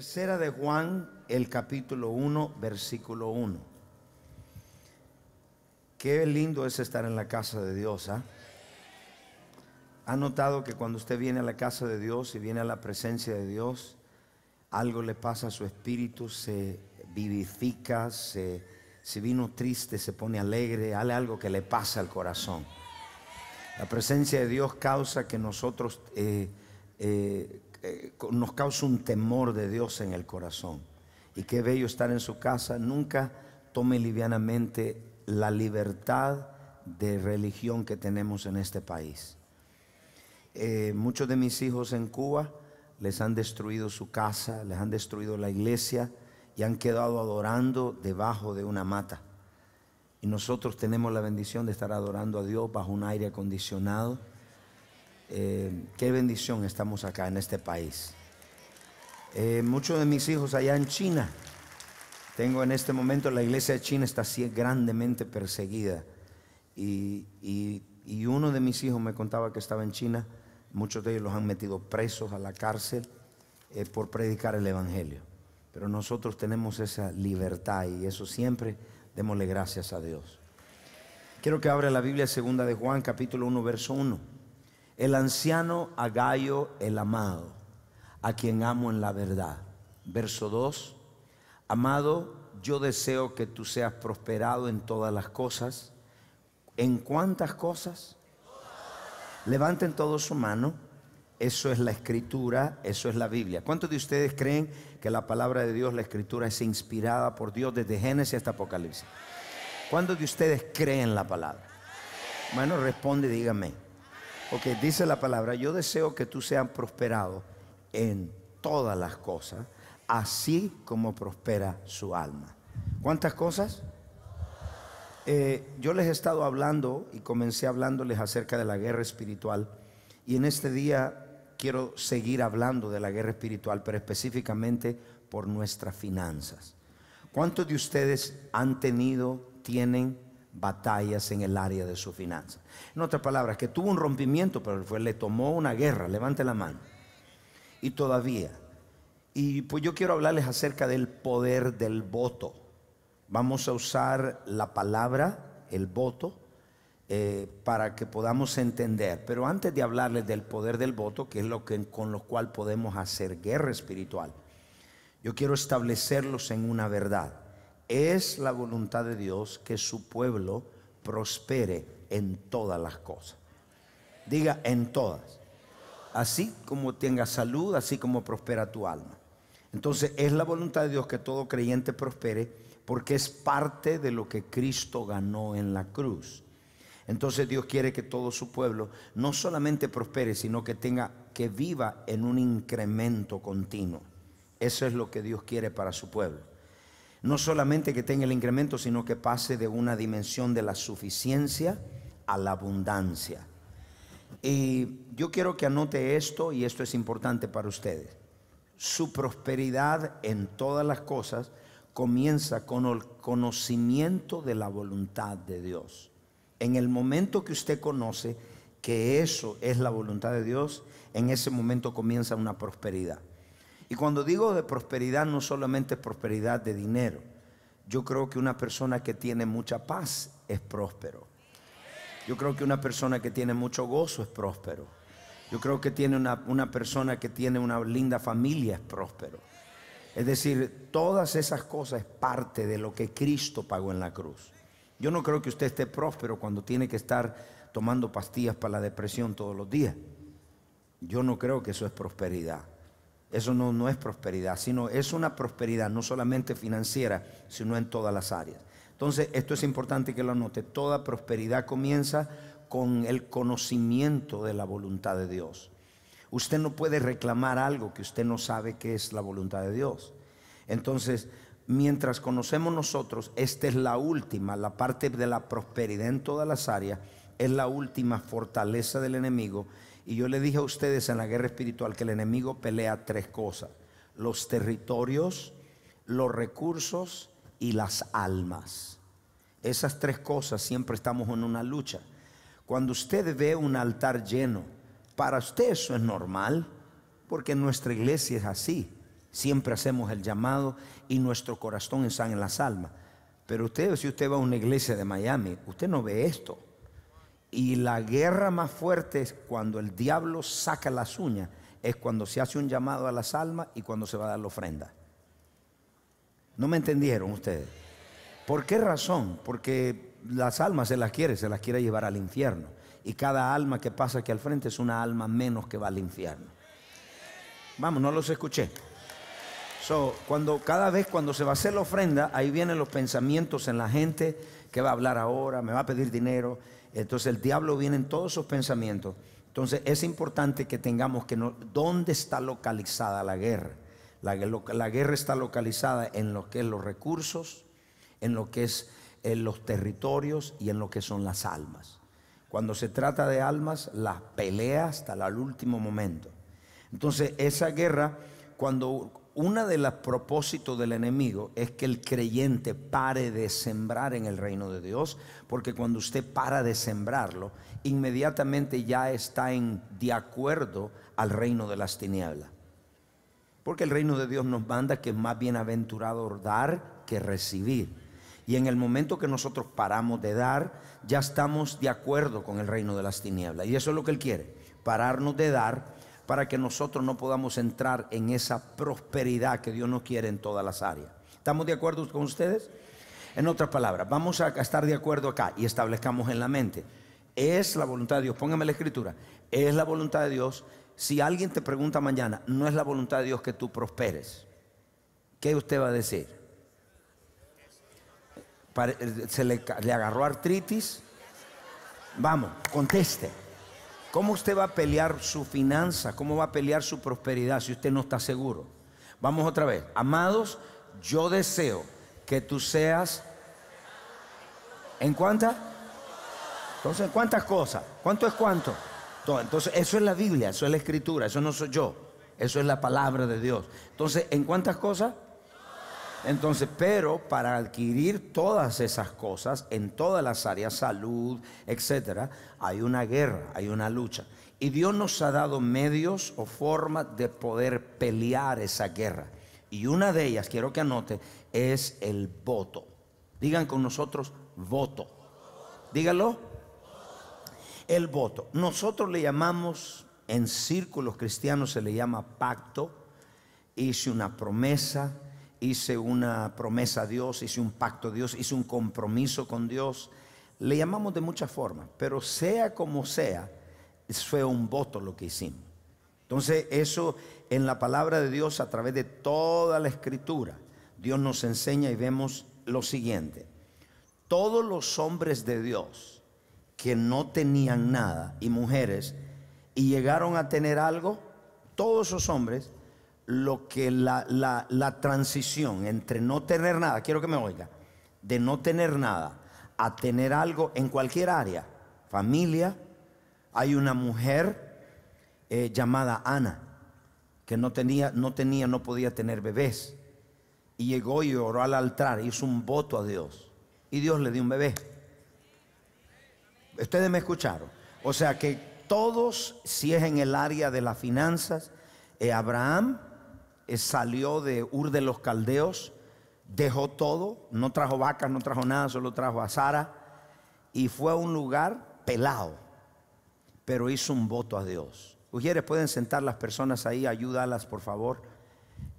Tercera de Juan, el capítulo 1, versículo 1. Qué lindo es estar en la casa de Dios. ¿ah? ¿Ha notado que cuando usted viene a la casa de Dios y viene a la presencia de Dios, algo le pasa a su espíritu, se vivifica, se, si vino triste, se pone alegre, hay algo que le pasa al corazón. La presencia de Dios causa que nosotros eh, eh, eh, nos causa un temor de Dios en el corazón. Y qué bello estar en su casa. Nunca tome livianamente la libertad de religión que tenemos en este país. Eh, muchos de mis hijos en Cuba les han destruido su casa, les han destruido la iglesia y han quedado adorando debajo de una mata. Y nosotros tenemos la bendición de estar adorando a Dios bajo un aire acondicionado eh, qué bendición estamos acá en este país. Eh, muchos de mis hijos allá en China. Tengo en este momento la iglesia de China está así grandemente perseguida. Y, uno de mis hijos me contaba que estaba en China. Muchos de ellos los han metido presos a la cárcel eh, por predicar el Evangelio. Pero nosotros tenemos esa libertad y eso siempre démosle gracias a Dios. Quiero que abra la Biblia segunda de Juan, capítulo 1, verso 1. El anciano agallo el amado, a quien amo en la verdad. Verso 2. Amado, yo deseo que tú seas prosperado en todas las cosas. ¿En cuántas cosas? Levanten todos su mano. Eso es la escritura, eso es la Biblia. ¿Cuántos de ustedes creen que la palabra de Dios, la escritura, es inspirada por Dios desde Génesis hasta Apocalipsis? ¿Cuántos de ustedes creen la palabra? Bueno, responde, dígame. Ok, dice la palabra, yo deseo que tú seas prosperado en todas las cosas, así como prospera su alma. ¿Cuántas cosas? Eh, yo les he estado hablando y comencé hablándoles acerca de la guerra espiritual y en este día quiero seguir hablando de la guerra espiritual, pero específicamente por nuestras finanzas. ¿Cuántos de ustedes han tenido, tienen batallas en el área de su finanza. En otras palabras, que tuvo un rompimiento, pero le tomó una guerra, levante la mano. Y todavía. Y pues yo quiero hablarles acerca del poder del voto. Vamos a usar la palabra, el voto, eh, para que podamos entender. Pero antes de hablarles del poder del voto, que es lo que, con lo cual podemos hacer guerra espiritual, yo quiero establecerlos en una verdad es la voluntad de Dios que su pueblo prospere en todas las cosas. Diga en todas. Así como tenga salud, así como prospera tu alma. Entonces es la voluntad de Dios que todo creyente prospere porque es parte de lo que Cristo ganó en la cruz. Entonces Dios quiere que todo su pueblo no solamente prospere, sino que tenga que viva en un incremento continuo. Eso es lo que Dios quiere para su pueblo. No solamente que tenga el incremento, sino que pase de una dimensión de la suficiencia a la abundancia. Y yo quiero que anote esto, y esto es importante para ustedes. Su prosperidad en todas las cosas comienza con el conocimiento de la voluntad de Dios. En el momento que usted conoce que eso es la voluntad de Dios, en ese momento comienza una prosperidad. Y cuando digo de prosperidad, no solamente prosperidad de dinero. Yo creo que una persona que tiene mucha paz es próspero. Yo creo que una persona que tiene mucho gozo es próspero. Yo creo que tiene una, una persona que tiene una linda familia es próspero. Es decir, todas esas cosas es parte de lo que Cristo pagó en la cruz. Yo no creo que usted esté próspero cuando tiene que estar tomando pastillas para la depresión todos los días. Yo no creo que eso es prosperidad. Eso no, no es prosperidad, sino es una prosperidad no solamente financiera, sino en todas las áreas. Entonces, esto es importante que lo note Toda prosperidad comienza con el conocimiento de la voluntad de Dios. Usted no puede reclamar algo que usted no sabe que es la voluntad de Dios. Entonces, mientras conocemos nosotros, esta es la última, la parte de la prosperidad en todas las áreas, es la última fortaleza del enemigo y yo le dije a ustedes en la guerra espiritual que el enemigo pelea tres cosas. Los territorios, los recursos y las almas. Esas tres cosas siempre estamos en una lucha. Cuando usted ve un altar lleno, para usted eso es normal, porque nuestra iglesia es así. Siempre hacemos el llamado y nuestro corazón está en las almas. Pero usted, si usted va a una iglesia de Miami, usted no ve esto. Y la guerra más fuerte es cuando el diablo saca las uñas, es cuando se hace un llamado a las almas y cuando se va a dar la ofrenda. ¿No me entendieron ustedes? ¿Por qué razón? Porque las almas se las quiere, se las quiere llevar al infierno. Y cada alma que pasa aquí al frente es una alma menos que va al infierno. Vamos, no los escuché. So, cuando, cada vez cuando se va a hacer la ofrenda, ahí vienen los pensamientos en la gente que va a hablar ahora, me va a pedir dinero, entonces el diablo viene en todos sus pensamientos. Entonces es importante que tengamos que no, dónde está localizada la guerra. La, guerra está localizada en lo que es los recursos, en lo que es en eh, los territorios y en lo que son las almas. Cuando se trata de almas, las pelea hasta el último momento. Entonces esa guerra, cuando una de los propósitos del enemigo es que el creyente pare de sembrar en el reino de Dios, porque cuando usted para de sembrarlo, inmediatamente ya está en de acuerdo al reino de las tinieblas. Porque el reino de Dios nos manda que es más bienaventurado dar que recibir. Y en el momento que nosotros paramos de dar, ya estamos de acuerdo con el reino de las tinieblas. Y eso es lo que Él quiere, pararnos de dar para que nosotros no podamos entrar en esa prosperidad que Dios nos quiere en todas las áreas. ¿Estamos de acuerdo con ustedes? En otras palabras, vamos a estar de acuerdo acá y establezcamos en la mente. Es la voluntad de Dios, póngame la escritura, es la voluntad de Dios. Si alguien te pregunta mañana, no es la voluntad de Dios que tú prosperes, ¿qué usted va a decir? Eh, ¿Se le, agarró artritis? Vamos, conteste. ¿Cómo usted va a pelear su finanza? ¿Cómo va a pelear su prosperidad si usted no está seguro? Vamos otra vez. Amados, yo deseo que tú seas... ¿En cuántas? Entonces, ¿en cuántas cosas? ¿Cuánto es cuánto? Entonces, eso es la Biblia, eso es la Escritura, eso no soy yo, eso es la palabra de Dios. Entonces, ¿en cuántas cosas? Entonces, pero para adquirir todas esas cosas en todas las áreas, salud, etcétera, hay una guerra, hay una lucha. Y Dios nos ha dado medios o formas de poder pelear esa guerra. Y una de ellas, quiero que anote, es el voto. Digan con nosotros voto. Dígalo El voto. Nosotros le llamamos, en círculos cristianos se le llama pacto. Hice una promesa hice una promesa a Dios, hice un pacto a Dios, hice un compromiso con Dios. Le llamamos de muchas formas, pero sea como sea, fue un voto lo que hicimos. Entonces eso en la palabra de Dios a través de toda la escritura, Dios nos enseña y vemos lo siguiente. Todos los hombres de Dios que no tenían nada y mujeres y llegaron a tener algo, todos esos hombres lo que la, transición entre no tener nada, quiero que me oiga, de no tener nada a tener algo en cualquier área, familia, hay una mujer eh, llamada Ana que no tenía, no tenía, no podía tener bebés. Y llegó y oró al altar, hizo un voto a Dios. Y Dios le dio un bebé. Ustedes me escucharon. O sea que todos, si es en el área de las finanzas, eh, Abraham eh, salió de Ur de los Caldeos, dejó todo, no trajo vacas, no trajo nada, solo trajo a Sara y fue a un lugar pelado, pero hizo un voto a Dios. Ustedes pueden sentar las personas ahí, ayúdalas por favor.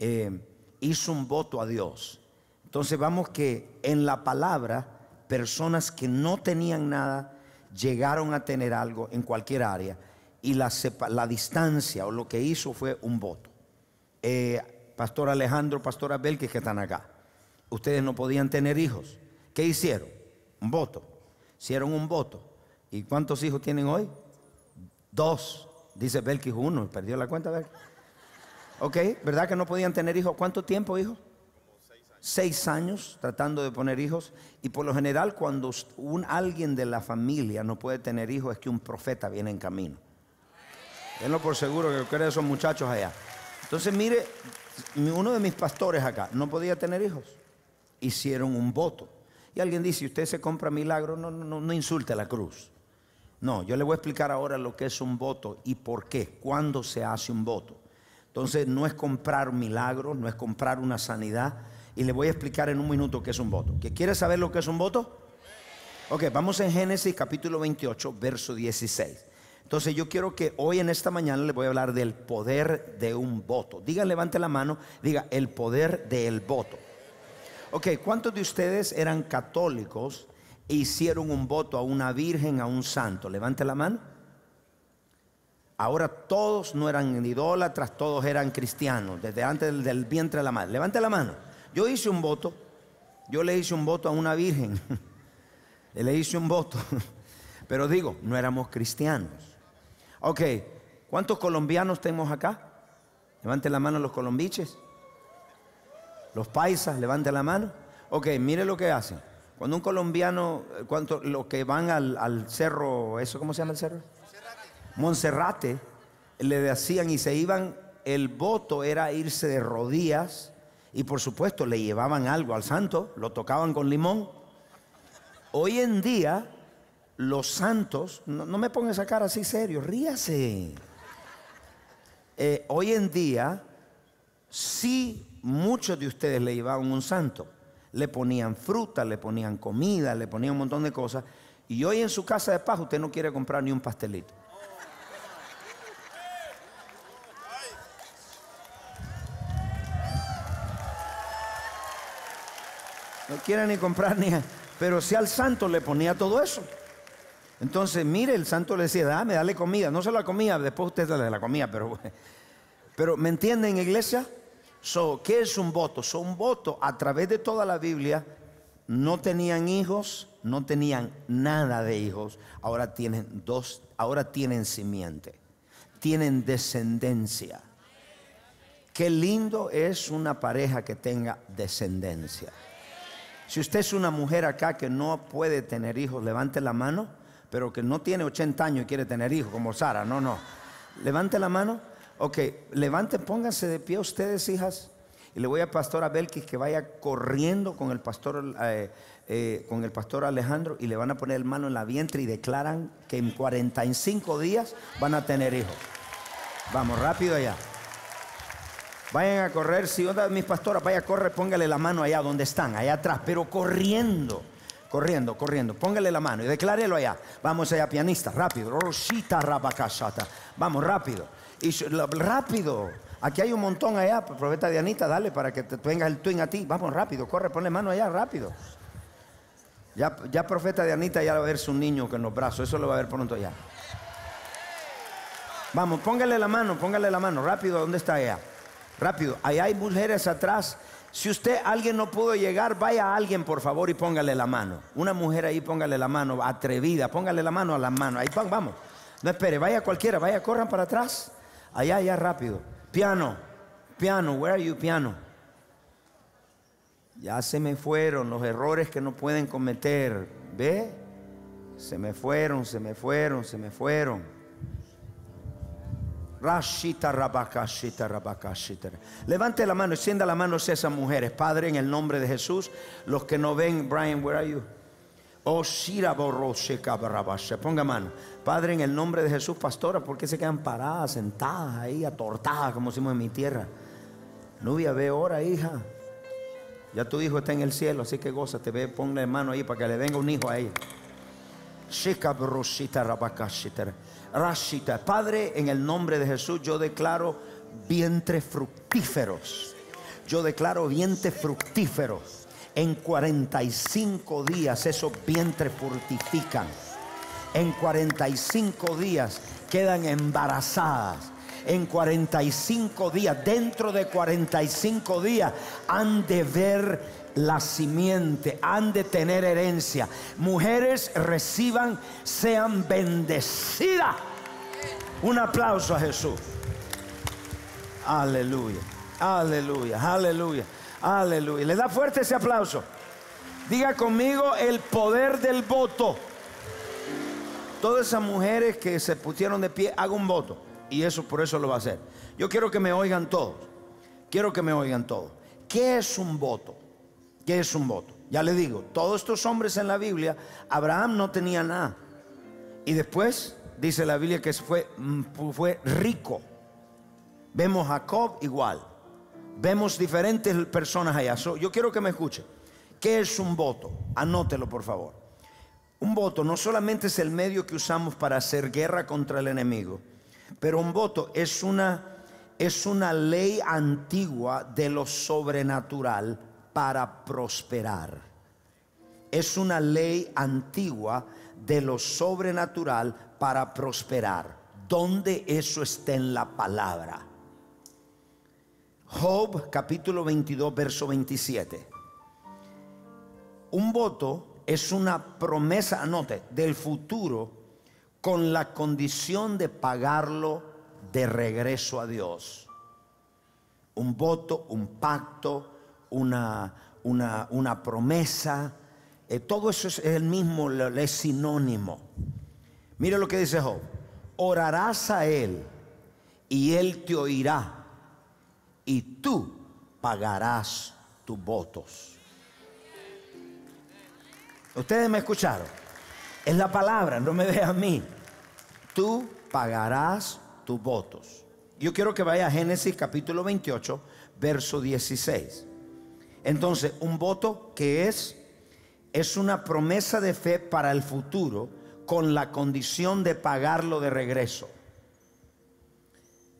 Eh, hizo un voto a Dios. Entonces vamos que en la palabra, personas que no tenían nada, llegaron a tener algo en cualquier área y la distancia o lo que hizo fue un voto. Eh, Pastor Alejandro, Pastor Abel, que están acá. Ustedes no podían tener hijos. ¿Qué hicieron? Un voto. Hicieron un voto. ¿Y cuántos hijos tienen hoy? Dos. Dice Belkis uno. ¿Perdió la cuenta, Ok, ¿verdad que no podían tener hijos? ¿Cuánto tiempo, hijo seis años tratando de poner hijos y por lo general cuando un, alguien de la familia no puede tener hijos es que un profeta viene en camino. Denlo por seguro que creen esos muchachos allá. Entonces, mire, uno de mis pastores acá no podía tener hijos. Hicieron un voto. Y alguien dice, si usted se compra milagro, no, no, insulte a la cruz. No, yo le voy a explicar ahora lo que es un voto y por qué, cuándo se hace un voto. Entonces, no es comprar milagro, no es comprar una sanidad. Y le voy a explicar en un minuto qué es un voto. ¿Que ¿Quiere saber lo que es un voto? Ok, vamos en Génesis capítulo 28, verso 16. Entonces yo quiero que hoy en esta mañana les voy a hablar del poder de un voto. Diga, levante la mano, diga, el poder del voto. Ok, ¿cuántos de ustedes eran católicos e hicieron un voto a una virgen, a un santo? Levante la mano. Ahora todos no eran idólatras, todos eran cristianos, desde antes del vientre de la madre. Levante la mano. Yo hice un voto, yo le hice un voto a una virgen, le hice un voto, pero digo, no éramos cristianos. Ok, ¿cuántos colombianos tenemos acá? Levanten la mano los colombiches. Los paisas, levanten la mano. Ok, mire lo que hacen. Cuando un colombiano, eh, los que van al, cerro, ¿eso cómo se llama el cerro? Monserrate. le decían y se iban, el voto era irse de rodillas y por supuesto le llevaban algo al santo, lo tocaban con limón. Hoy en día los santos, no, me ponga esa cara así serio, ríase. Eh, hoy en día, sí, muchos de ustedes le llevaban un santo. Le ponían fruta, le ponían comida, le ponían un montón de cosas. Y hoy en su casa de paz usted no quiere comprar ni un pastelito. No quiere ni comprar ni... Pero si al santo le ponía todo eso. Entonces, mire, el santo le decía, dame, dale comida. No se la comía, después usted se la comía, pero, pero ¿me entienden, iglesia? So, ¿Qué es un voto? So, un voto a través de toda la Biblia no tenían hijos, no tenían nada de hijos, ahora tienen dos, ahora tienen simiente, tienen descendencia. Qué lindo es una pareja que tenga descendencia. Si usted es una mujer acá que no puede tener hijos, levante la mano pero que no tiene 80 años y quiere tener hijos como Sara, no, no. Levante la mano. Ok, levante, pónganse de pie ustedes, hijas. Y le voy a Pastor Belkis que vaya corriendo con el pastor, eh, eh, con el pastor Alejandro y le van a poner el mano en la vientre y declaran que en 45 días van a tener hijos. Vamos, rápido allá. Vayan a correr, si onda mis pastoras, vaya a correr, póngale la mano allá donde están, allá atrás, pero corriendo. Corriendo, corriendo. Póngale la mano y declárelo allá. Vamos allá, pianista, rápido. Rosita rabacasata. Vamos, rápido. Y, rápido. Aquí hay un montón allá. Profeta Dianita, dale para que te tengas el twin a ti. Vamos, rápido. Corre, ponle mano allá, rápido. Ya, ya profeta Dianita ya va a ver su niño con los brazos. Eso lo va a ver pronto allá. Vamos, póngale la mano, póngale la mano. Rápido, ¿dónde está ella? Rápido. Allá hay mujeres atrás si usted, alguien no pudo llegar, vaya a alguien por favor y póngale la mano. Una mujer ahí, póngale la mano, atrevida, póngale la mano a la mano. Ahí, vamos. No espere, vaya cualquiera, vaya, corran para atrás. Allá, allá, rápido. Piano, piano, where are you, piano? Ya se me fueron los errores que no pueden cometer. ¿Ve? Se me fueron, se me fueron, se me fueron. Levante la mano, extienda la mano a esas mujeres. Padre, en el nombre de Jesús, los que no ven, Brian, where are you? Oh, Ponga mano. Padre, en el nombre de Jesús, pastora, ¿por qué se quedan paradas, sentadas ahí, atortadas, como decimos en mi tierra? Nubia, ve ahora, hija. Ya tu hijo está en el cielo, así que goza, te ve, ponle mano ahí para que le venga un hijo a ella. Padre, en el nombre de Jesús, yo declaro vientres fructíferos. Yo declaro vientres fructíferos. En 45 días esos vientres fructifican. En 45 días quedan embarazadas. En 45 días, dentro de 45 días, han de ver la simiente, han de tener herencia. Mujeres reciban, sean bendecidas. Un aplauso a Jesús. Aleluya, aleluya, aleluya, aleluya. Le da fuerte ese aplauso. Diga conmigo el poder del voto. Todas esas mujeres que se pusieron de pie, Hagan un voto. Y eso por eso lo va a hacer. Yo quiero que me oigan todos. Quiero que me oigan todos. ¿Qué es un voto? ¿Qué es un voto? Ya le digo, todos estos hombres en la Biblia, Abraham no tenía nada. Y después dice la Biblia que fue, mm, fue rico. Vemos a Jacob igual. Vemos diferentes personas allá. yo quiero que me escuche. ¿Qué es un voto? Anótelo, por favor. Un voto no solamente es el medio que usamos para hacer guerra contra el enemigo, pero un voto es una, es una ley antigua de lo sobrenatural para prosperar. Es una ley antigua de lo sobrenatural para prosperar. Donde eso está en la palabra? Job capítulo 22, verso 27. Un voto es una promesa, anote, del futuro con la condición de pagarlo de regreso a Dios. Un voto, un pacto, una, una, promesa. Eh, todo eso es el mismo, es sinónimo. Mira lo que dice Job. Orarás a él y él te oirá y tú pagarás tus votos. Ustedes me escucharon. Es la palabra, no me vea a mí. Tú pagarás tus votos. Yo quiero que vaya a Génesis capítulo 28, verso 16. Entonces, un voto que es es una promesa de fe para el futuro con la condición de pagarlo de regreso.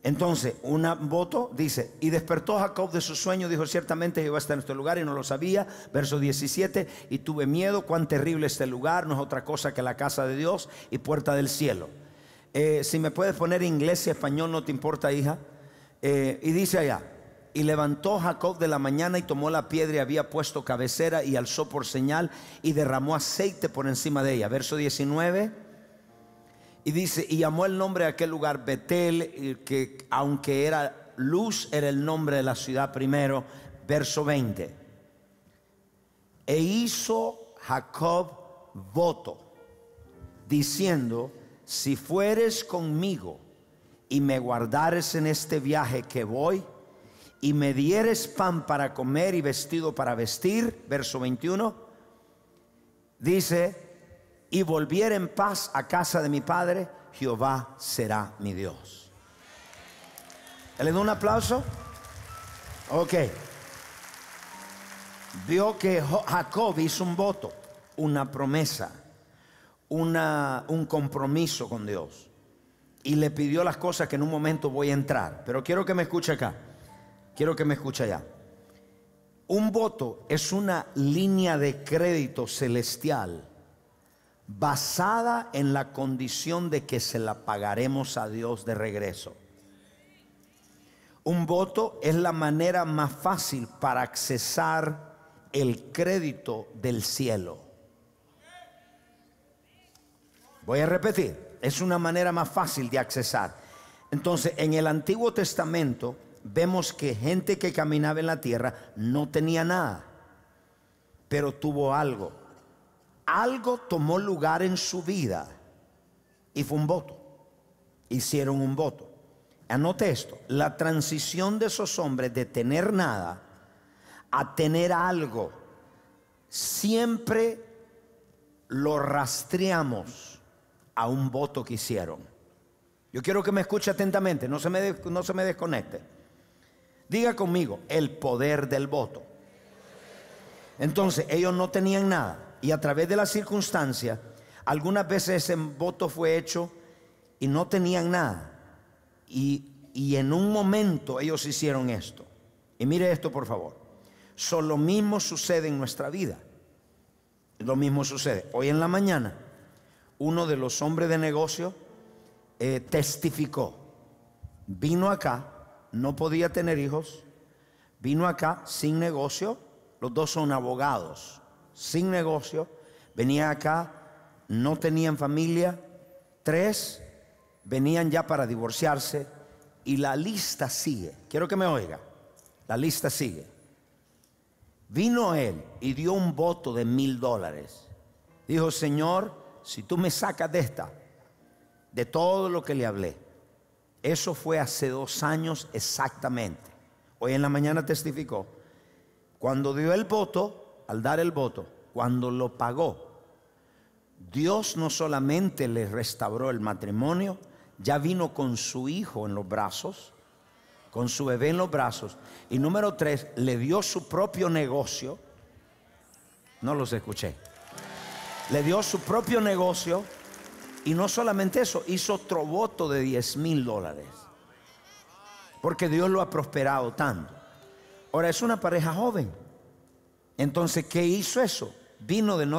Entonces, un voto dice, y despertó Jacob de su sueño, dijo, ciertamente Jehová está en este lugar y no lo sabía, verso 17, y tuve miedo, cuán terrible este lugar, no es otra cosa que la casa de Dios y puerta del cielo. Eh, si me puedes poner inglés y español, no te importa, hija. Eh, y dice allá, y levantó Jacob de la mañana y tomó la piedra y había puesto cabecera y alzó por señal y derramó aceite por encima de ella. Verso 19. Y dice, y llamó el nombre de aquel lugar Betel, que aunque era luz, era el nombre de la ciudad primero. Verso 20. E hizo Jacob voto, diciendo, si fueres conmigo y me guardares en este viaje que voy, y me dieres pan para comer y vestido para vestir, verso 21, dice, y volviera en paz a casa de mi padre, Jehová será mi Dios. ¿Le doy un aplauso? Ok. Vio que Jacob hizo un voto, una promesa, un compromiso con Dios. Y le pidió las cosas que en un momento voy a entrar. Pero quiero que me escuche acá. Quiero que me escuche ya Un voto es una línea de crédito celestial basada en la condición de que se la pagaremos a Dios de regreso. Un voto es la manera más fácil para accesar el crédito del cielo. Voy a repetir, es una manera más fácil de accesar. Entonces, en el Antiguo Testamento, vemos que gente que caminaba en la tierra no tenía nada, pero tuvo algo. Algo tomó lugar en su vida y fue un voto. Hicieron un voto. Anote esto, la transición de esos hombres de tener nada a tener algo, siempre lo rastreamos a un voto que hicieron. Yo quiero que me escuche atentamente, no se me, no se me desconecte. Diga conmigo, el poder del voto. Entonces, ellos no tenían nada. Y a través de las circunstancias, algunas veces ese voto fue hecho y no tenían nada. Y, en un momento ellos hicieron esto. Y mire esto, por favor. lo mismo sucede en nuestra vida. Lo mismo sucede. Hoy en la mañana, uno de los hombres de negocio eh, testificó. Vino acá no podía tener hijos, vino acá sin negocio, los dos son abogados, sin negocio, venía acá, no tenían familia, tres venían ya para divorciarse y la lista sigue. Quiero que me oiga, la lista sigue. Vino él y dio un voto de mil dólares. Dijo, Señor, si tú me sacas de esta, de todo lo que le hablé, eso fue hace dos años exactamente. Hoy en la mañana testificó. Cuando dio el voto, al dar el voto, cuando lo pagó, Dios no solamente le restauró el matrimonio, ya vino con su hijo en los brazos, con su bebé en los brazos. Y número tres, le dio su propio negocio. No los escuché. Le dio su propio negocio y no solamente eso, hizo otro voto de 10 mil dólares. Porque Dios lo ha prosperado tanto. Ahora es una pareja joven. Entonces, ¿qué hizo eso? Vino de no